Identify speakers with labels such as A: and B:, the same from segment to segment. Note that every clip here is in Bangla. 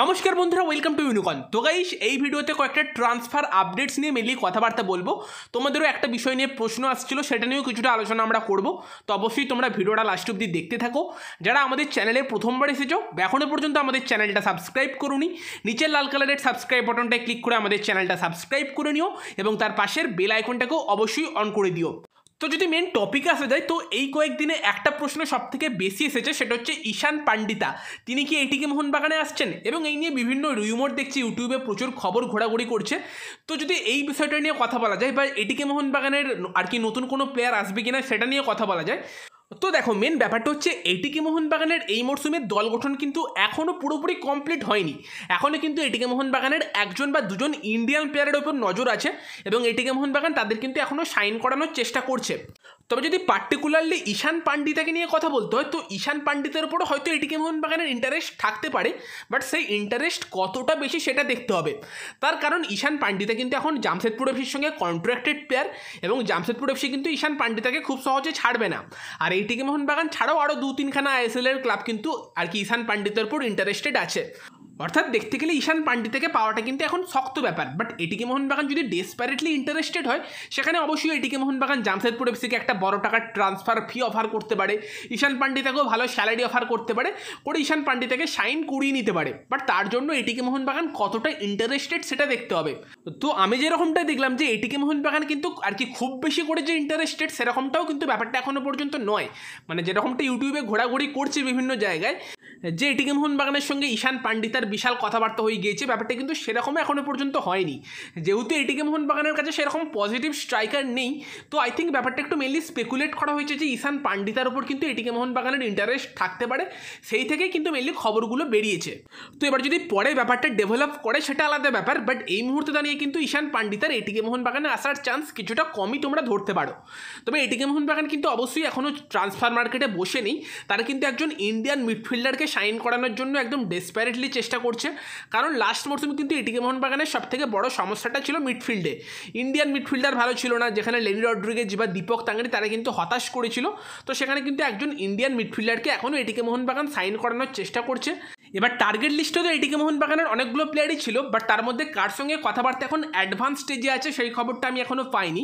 A: নমস্কার বন্ধুরা ওয়েলকাম টু ইউনিকন তো গাইস এই ভিডিওতে কয়েকটা ট্রান্সফার আপডেটস নিয়ে মেনলি কথাবার্তা বলবো তোমাদেরও একটা বিষয় নিয়ে প্রশ্ন আসছিল সেটা নিয়েও কিছুটা আলোচনা আমরা করব তো অবশ্যই তোমরা ভিডিওটা লাস্ট অব্দি দেখতে থাকো যারা আমাদের চ্যানেলে প্রথমবার এসেছো এখনও পর্যন্ত আমাদের চ্যানেলটা সাবস্ক্রাইব করুনি নিচের লাল কালারের সাবস্ক্রাইব বাটনটায় ক্লিক করে আমাদের চ্যানেলটা সাবস্ক্রাইব করে নিও এবং তার পাশের বেল আইকনটাকেও অবশ্যই অন করে দিও তো যদি মেন টপিকে আসা যায় তো এই কয়েকদিনে একটা প্রশ্ন সব থেকে বেশি এসেছে সেটা হচ্ছে ঈশান পান্ডিতা তিনি কি এটিকে মোহনবাগানে আসছেন এবং এই নিয়ে বিভিন্ন রিউমোর দেখছি ইউটিউবে প্রচুর খবর ঘোরাঘুরি করছে তো যদি এই বিষয়টা নিয়ে কথা বলা যায় বা এটিকে মোহনবাগানের আর কি নতুন কোনো প্লেয়ার আসবে কিনা সেটা নিয়ে কথা বলা যায় তো দেখো মেন ব্যাপারটা হচ্ছে এটিকে মোহনবাগানের এই মরশুমে দল গঠন কিন্তু এখনও পুরোপুরি কমপ্লিট হয়নি এখনও কিন্তু এটিকে মোহনবাগানের একজন বা দুজন ইন্ডিয়ান প্লেয়ারের ওপর নজর আছে এবং এটিকে মোহনবাগান তাদের কিন্তু এখনও সাইন করানোর চেষ্টা করছে তবে যদি পার্টিকুলারলি ঈশান পান্ডিতাকে নিয়ে কথা বলতে হয় তো ঈশান পান্ডিতের উপরও হয়তো এটিকে মোহনবাগানের ইন্টারেস্ট থাকতে পারে বাট সেই ইন্টারেস্ট কতটা বেশি সেটা দেখতে হবে তার কারণ ঈশান পান্ডিতা কিন্তু এখন জামশেদপুর এফসির সঙ্গে কন্ট্রাক্টেড প্লেয়ার এবং জামশেদপুর এফসি কিন্তু ঈশান পান্ডিতাকে খুব সহজে ছাড়বে না আর এই টিকে মোহনবাগান ছাড়াও আরও দু তিনখানা আইএসএল এর ক্লাব কিন্তু আর কি ঈশান পান্ডিতের উপর ইন্টারেস্টেড আছে অর্থাৎ দেখতে গেলে ঈশান পান্ডে থেকে পাওয়াটা কিন্তু এখন শক্ত ব্যাপার বাট এটিকে মোহনবাগান যদি ডেসপারেটলি ইন্টারেস্টেড হয় সেখানে অবশ্যই এটিকে মোহনবাগান জামশেদপুর এফসিকে একটা বড় টাকার ট্রান্সফার ফি অফার করতে পারে ঈশান পান্ডে থেকেও ভালো স্যালারি অফার করতে পারে করে ঈশান পান্ডে থেকে সাইন করিয়ে নিতে পারে বাট তার জন্য এটিকে মোহনবাগান কতটা ইন্টারেস্টেড সেটা দেখতে হবে তো আমি যেরকমটা দেখলাম যে এটিকে মোহনবাগান কিন্তু আর কি খুব বেশি করে যে ইন্টারেস্টেড সেরকমটাও কিন্তু ব্যাপারটা এখনও পর্যন্ত নয় মানে যেরকমটা ইউটিউবে ঘোরাঘুরি করছে বিভিন্ন জায়গায় যে এটিকে মোহনবাগানের সঙ্গে ঈশান পান্ডিতার তার বিশাল কথাবার্তা হয়ে গিয়েছে ব্যাপারটা কিন্তু সেরকম এখনও পর্যন্ত হয়নি যেহেতু এটিকে মোহন বাগানের কাছে সেরকম পজিটিভ স্ট্রাইকার নেই তো আই থিঙ্ক ব্যাপারটা একটু মেনলি স্পেকুলেট করা হয়েছে যে ঈশান পান্ডিতার উপর কিন্তু এটিকে মোহন বাগানের ইন্টারেস্ট থাকতে পারে সেই থেকেই কিন্তু মেনলি খবরগুলো বেরিয়েছে তো এবার যদি পরে ব্যাপারটা ডেভেলপ করে সেটা আলাদা ব্যাপার বাট এই মুহূর্তে দাঁড়িয়ে কিন্তু ঈশান পান্ডিতার এটিকে মোহন বাগানে আসার চান্স কিছুটা কমই তোমরা ধরতে পারো তবে এটিকে মোহন বাগান কিন্তু অবশ্যই এখনও ট্রান্সফার মার্কেটে বসে নেই তারা কিন্তু একজন ইন্ডিয়ান মিডফিল্ডারকে সাইন করানোর জন্য একদম ডেসপারেটলি চেষ্টা চেষ্টা করছে কারণ লাস্ট মরসুমে কিন্তু এটিকে মোহন বাগানের সবথেকে বড় সমস্যাটা ছিল মিডফিল্ডে ইন্ডিয়ান মিডফিল্ডার ভালো ছিল না যেখানে লেনি রড্রিগেজ বা দীপক তাঙ্গারি তারা কিন্তু হতাশ করেছিল তো সেখানে কিন্তু একজন ইন্ডিয়ান মিডফিল্ডারকে এখনও এটিকে মোহন বাগান সাইন করানোর চেষ্টা করছে এবার টার্গেট লিস্টে তো এটিকে মোহনবাগানের অনেকগুলো প্লেয়ারই ছিল বাট তার মধ্যে কার সঙ্গে কথাবার্তা এখন অ্যাডভান্স স্টেজে আছে সেই খবরটা আমি এখনও পাইনি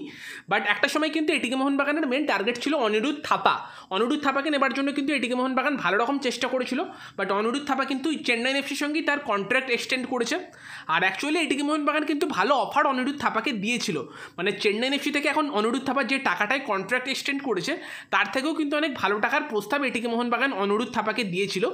A: বাট একটা সময় কিন্তু এটিকে মোহনবাগানের মেন টার্গেট ছিল অনিরুদ্ধ থাপা অনিরুদ্ধ থাপাকে নেবার জন্য কিন্তু এটিকে মোহনবাগান ভালো রকম চেষ্টা করেছিল বাট অনিরুদ্ধ থাপা কিন্তু চেন্নাই এফসির সঙ্গে তার কন্ট্রাক্ট এক্সটেন্ড করেছে আর অ্যাকচুয়ালি এটিকে মোহনবাগান কিন্তু ভালো অফার অনিরুদ্ধ থাপাকে দিয়েছিল মানে চেন্নাই এফসি থেকে এখন অনিরুদ্ধ থাপার যে টাকাটায় কন্ট্রাক্ট এক্সটেন্ড করেছে তার থেকেও কিন্তু অনেক ভালো টাকার প্রস্তাব এটিকে মোহনবাগান অনিরুদ্ধ থাপাকে দিয়েছিল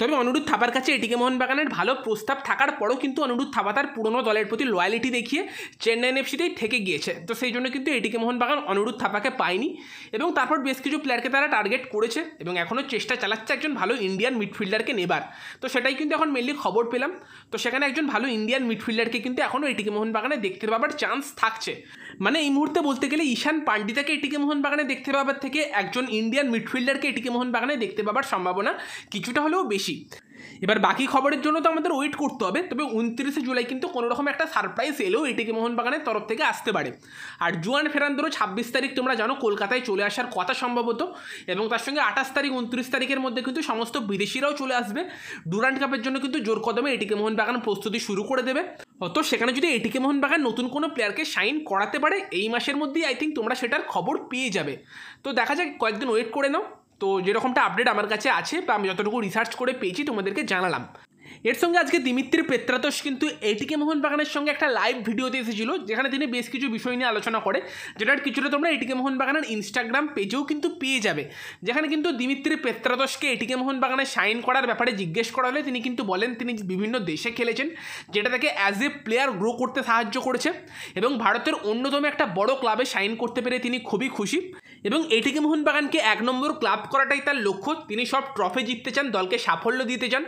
A: তবে অনিরুদ্ধ থাপার হচ্ছে এটিকে মোহনবাগানের ভালো প্রস্তাব থাকার পরও কিন্তু অনুরুদ্ধ থাবা তার পুরনো দলের প্রতি লয়ালিটি দেখিয়ে চেন্নাই এফসিতেই থেকে গিয়েছে তো সেই জন্য কিন্তু এটিকে মোহনবাগান অনুরুদ্ধ থাপাকে পায়নি এবং তারপর বেশ কিছু প্লেয়ারকে তারা টার্গেট করেছে এবং এখনও চেষ্টা চালাচ্ছে একজন ভালো ইন্ডিয়ান মিডফিল্ডারকে নেবার তো সেটাই কিন্তু এখন মেনলি খবর পেলাম তো সেখানে একজন ভালো ইন্ডিয়ান মিডফিল্ডারকে কিন্তু এখনও এটিকে মোহন বাগানে দেখতে পাবার চান্স থাকছে মানে এই মুহূর্তে বলতে গেলে ঈশান পান্ডিতাকে এটিকে মোহনবাগানে দেখতে পাবার থেকে একজন ইন্ডিয়ান মিডফিল্ডারকে এটিকে মোহনবাগানে দেখতে পাবার সম্ভাবনা কিছুটা হলেও বেশি এবার বাকি খবরের জন্য তো আমাদের ওয়েট করতে হবে তবে উনত্রিশে জুলাই কিন্তু কোনো রকম একটা সারপ্রাইজ এলেও এটিকে মোহনবাগানের তরফ থেকে আসতে পারে আর জুয়ান ফেরান্দরও ছাব্বিশ তারিখ তোমরা জানো কলকাতায় চলে আসার কথা সম্ভবত এবং তার সঙ্গে আঠাশ তারিখ উনত্রিশ তারিখের মধ্যে কিন্তু সমস্ত বিদেশিরাও চলে আসবে ডুরান্ড কাপের জন্য কিন্তু জোর কদমে এটিকে মোহনবাগান প্রস্তুতি শুরু করে দেবে অত সেখানে যদি এটিকে মোহনবাগান নতুন কোনো প্লেয়ারকে সাইন করাতে পারে এই মাসের মধ্যেই আই থিঙ্ক তোমরা সেটার খবর পেয়ে যাবে তো দেখা যাক কয়েকদিন ওয়েট করে নাও তো যেরকমটা আপডেট আমার কাছে আছে বা আমি যতটুকু রিসার্চ করে পেয়েছি তোমাদেরকে জানালাম এর সঙ্গে আজকে দিমিত্রির পেত্রাতোষ কিন্তু এটিকে মোহনবাগানের সঙ্গে একটা লাইভ ভিডিওতে এসেছিল যেখানে তিনি বেশ কিছু বিষয় নিয়ে আলোচনা করে যেটার কিছুটা তোমরা এটিকে মোহনবাগানের ইনস্টাগ্রাম পেজেও কিন্তু পেয়ে যাবে যেখানে কিন্তু দিমিত্রির পেত্রাতসকে এটিকে মোহনবাগানে সাইন করার ব্যাপারে জিজ্ঞেস করা হলে তিনি কিন্তু বলেন তিনি বিভিন্ন দেশে খেলেছেন যেটা তাকে অ্যাজ এ প্লেয়ার গ্রো করতে সাহায্য করেছে এবং ভারতের অন্যতম একটা বড় ক্লাবে সাইন করতে পেরে তিনি খুবই খুশি এবং এটিকে মোহনবাগানকে এক নম্বর ক্লাব করাটাই তার লক্ষ্য তিনি সব ট্রফি জিততে চান দলকে সাফল্য দিতে চান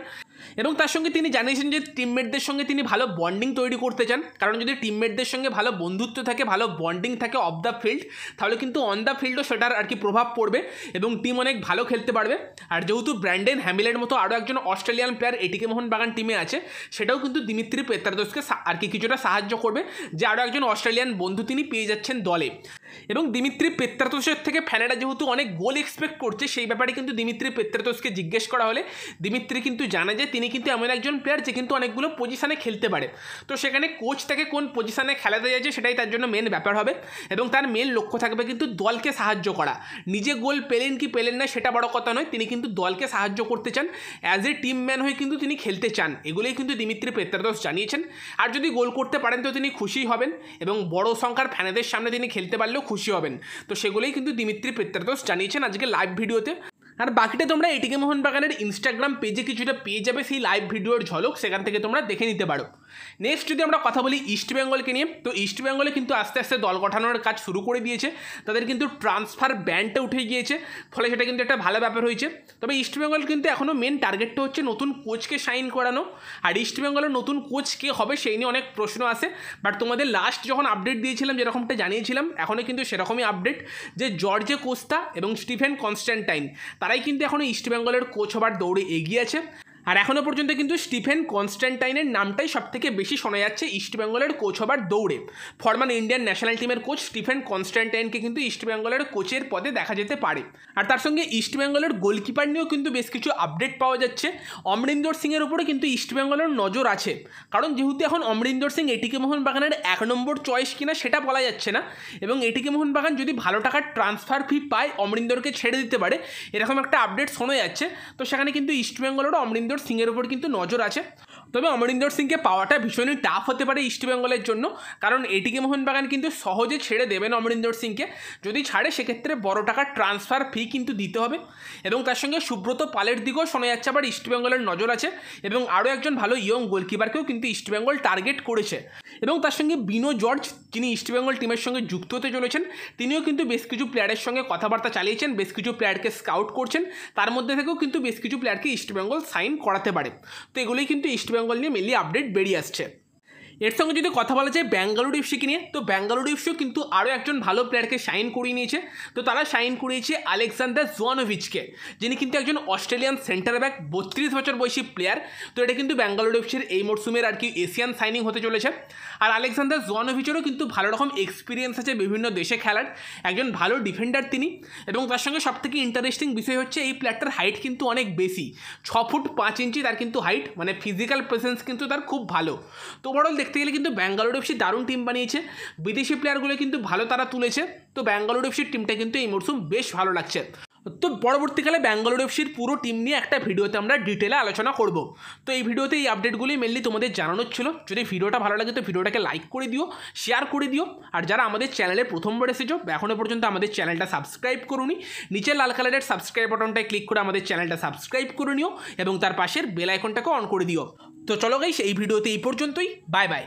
A: এবং তার সঙ্গে তিনি জানিয়েছেন যে টিমমেটদের সঙ্গে তিনি ভালো বন্ডিং তৈরি করতে চান কারণ যদি টিমমেটদের সঙ্গে ভালো বন্ধুত্ব থাকে ভালো বন্ডিং থাকে অফ দ্য ফিল্ড তাহলে কিন্তু অন দ্য ফিল্ডও সেটার আর কি প্রভাব পড়বে এবং টিম অনেক ভালো খেলতে পারবে আর যেহেতু ব্র্যান্ডেন হ্যামিলের মতো আরও একজন অস্ট্রেলিয়ান প্লেয়ার এটিকে মোহনবাগান টিমে আছে সেটাও কিন্তু দিমিত্রি পেত্রাদোসকে আর কি কিছুটা সাহায্য করবে যে আরও একজন অস্ট্রেলিয়ান বন্ধু তিনি পেয়ে যাচ্ছেন দলে এবং দিমিত্রি পেত্রাতোসের থেকে ফ্যানেরা যেহেতু অনেক গোল এক্সপেক্ট করছে সেই ব্যাপারে কিন্তু দিমিত্রি পেত্রাতোসকে জিজ্ঞেস করা হলে দিমিত্রি কিন্তু জানা যায় তিনি কিন্তু এমন একজন প্লেয়ার যে কিন্তু অনেকগুলো পজিশানে খেলতে পারে তো সেখানে কোচ তাকে কোন পজিশানে খেলাতে যাচ্ছে সেটাই তার জন্য মেন ব্যাপার হবে এবং তার মেন লক্ষ্য থাকবে কিন্তু দলকে সাহায্য করা নিজে গোল পেলেন কি পেলেন না সেটা বড় কথা নয় তিনি কিন্তু দলকে সাহায্য করতে চান অ্যাজ এ টিম ম্যান হয়ে কিন্তু তিনি খেলতে চান এগুলোই কিন্তু দিমিত্রি পেত্রাতোস জানিয়েছেন আর যদি গোল করতে পারেন তো তিনি খুশিই হবেন এবং বড় সংখ্যার ফ্যানেদের সামনে তিনি খেলতে পারলেও খুশি হবেন তো সেগুলোই কিন্তু দিমিত্রি পেত্রাতোস জানিয়েছেন আজকে লাইভ ভিডিওতে আর বাকিটা তোমরা এটিকে মোহনবাগানের ইনস্টাগ্রাম পেজে কিছুটা পেয়ে যাবে সেই লাইভ ভিডিওর ঝলক সেখান থেকে তোমরা দেখে নিতে পারো নেক্সট যদি আমরা কথা বলি ইস্টবেঙ্গলকে নিয়ে তো ইস্টবেঙ্গলে কিন্তু আস্তে আস্তে দল গঠানোর কাজ শুরু করে দিয়েছে তাদের কিন্তু ট্রান্সফার ব্যান্ডটা উঠে গিয়েছে ফলে সেটা কিন্তু একটা ভালো ব্যাপার হয়েছে তবে ইস্টবেঙ্গল কিন্তু এখনও মেন টার্গেটটা হচ্ছে নতুন কোচকে সাইন করানো আর ইস্টবেঙ্গলের নতুন কোচ কে হবে সেই নিয়ে অনেক প্রশ্ন আসে বাট তোমাদের লাস্ট যখন আপডেট দিয়েছিলাম যেরকমটা জানিয়েছিলাম এখনও কিন্তু সেরকমই আপডেট যে জর্জে কোস্তা এবং স্টিফেন কনস্ট্যান্টাইন তারাই কিন্তু এখন ইস্টবেঙ্গলের কোচ হবার দৌড়ে এগিয়ে আছে আর এখনও পর্যন্ত কিন্তু স্টিফেন কনস্ট্যান্টাইনের নামটাই সবথেকে বেশি শোনা যাচ্ছে ইস্টবেঙ্গলের কোচ হবার দৌড়ে ফরমান ইন্ডিয়ান ন্যাশনাল টিমের কোচ স্টিফেন কনস্ট্যান্টাইনকে কিন্তু ইস্টবেঙ্গলের কোচের পদে দেখা যেতে পারে আর তার সঙ্গে ইস্টবেঙ্গলের গোলকিপার নিয়েও কিন্তু বেশ কিছু আপডেট পাওয়া যাচ্ছে অমরিন্দর সিংয়ের উপরে কিন্তু ইস্টবেঙ্গলের নজর আছে কারণ যেহেতু এখন অমরিন্দর সিং এটিকে মোহনবাগানের এক নম্বর চয়েস কিনা সেটা বলা যাচ্ছে না এবং এটিকে মোহনবাগান যদি ভালো টাকার ট্রান্সফার ফি পায় অমরিন্দরকে ছেড়ে দিতে পারে এরকম একটা আপডেট শোনা যাচ্ছে তো সেখানে কিন্তু ইস্টবেঙ্গলেরও অমরিন্দর অমরিন্দর সিংয়ের উপর কিন্তু নজর আছে তবে অমরিন্দর সিংকে পাওয়াটা ভীষণই টাফ হতে পারে ইস্টবেঙ্গলের জন্য কারণ এটিকে মোহনবাগান কিন্তু সহজে ছেড়ে দেবেন অমরিন্দর সিংকে যদি ছাড়ে সেক্ষেত্রে বড় টাকার ট্রান্সফার ফি কিন্তু দিতে হবে এবং তার সঙ্গে সুব্রত পালের দিকেও শোনা যাচ্ছে আবার ইস্টবেঙ্গলের নজর আছে এবং আরও একজন ভালো ইয়ং গোলকিপারকেও কিন্তু ইস্টবেঙ্গল টার্গেট করেছে এবং তার সঙ্গে বিনো জর্জ যিনি ইস্টবেঙ্গল টিমের সঙ্গে যুক্ত হতে চলেছেন তিনিও কিন্তু বেশ কিছু প্লেয়ারের সঙ্গে কথাবার্তা চালিয়েছেন বেশ কিছু প্লেয়ারকে স্কাউট করছেন তার মধ্যে থেকেও কিন্তু বেশ কিছু প্লেয়ারকে ইস্টবেঙ্গল সাইন করাতে পারে তো এগুলোই কিন্তু ইস্টবেঙ্গল নিয়ে মেনলি আপডেট বেরিয়ে আসছে এর সঙ্গে যদি কথা বলা যায় ব্যাঙ্গালোর এফসিকে নিয়ে তো ব্যাঙ্গালুরু এফসিও কিন্তু আরও একজন ভালো প্লেয়ারকে সাইন করিয়ে নিয়েছে তো তারা সাইন করিয়েছে আলেকজান্ডার জোয়ানোভিচকে যিনি কিন্তু একজন অস্ট্রেলিয়ান সেন্টার ব্যাক বত্রিশ বছর বয়সী প্লেয়ার তো এটা কিন্তু ব্যাঙ্গালুরু এফসির এই মরশুমের আর কি এশিয়ান সাইনিং হতে চলেছে আর আলেকজান্ডার জোয়ানোভিচেরও কিন্তু ভালো রকম এক্সপিরিয়েন্স আছে বিভিন্ন দেশে খেলার একজন ভালো ডিফেন্ডার তিনি এবং তার সঙ্গে সবথেকে ইন্টারেস্টিং বিষয় হচ্ছে এই প্লেয়ারটার হাইট কিন্তু অনেক বেশি ছ ফুট পাঁচ ইঞ্চি তার কিন্তু হাইট মানে ফিজিক্যাল প্রেসেন্স কিন্তু তার খুব ভালো তো ওভারঅল দেখতে গেলে কিন্তু ব্যাঙ্গালোর এফসি দারুণ টিম বানিয়েছে বিদেশি প্লেয়ারগুলো কিন্তু ভালো তারা তুলেছে তো ব্যাঙ্গালোর এফসির টিমটা কিন্তু এই মরশুম বেশ ভালো লাগছে তো পরবর্তীকালে ব্যাঙ্গালোর এফসির পুরো টিম নিয়ে একটা ভিডিওতে আমরা ডিটেলে আলোচনা করব তো এই ভিডিওতে এই আপডেটগুলি মেনলি তোমাদের জানানোর ছিল যদি ভিডিওটা ভালো লাগে তো ভিডিওটাকে লাইক করে দিও শেয়ার করে দিও আর যারা আমাদের চ্যানেলে প্রথমবার এসেছো এখনও পর্যন্ত আমাদের চ্যানেলটা সাবস্ক্রাইব করুনি নিচে লাল কালারের সাবস্ক্রাইব বাটনটায় ক্লিক করে আমাদের চ্যানেলটা সাবস্ক্রাইব করে নিও এবং তার পাশের বেল আইকনটাকে অন করে দিও তো চলো গাইস এই ভিডিওতে এই পর্যন্তই বাই বাই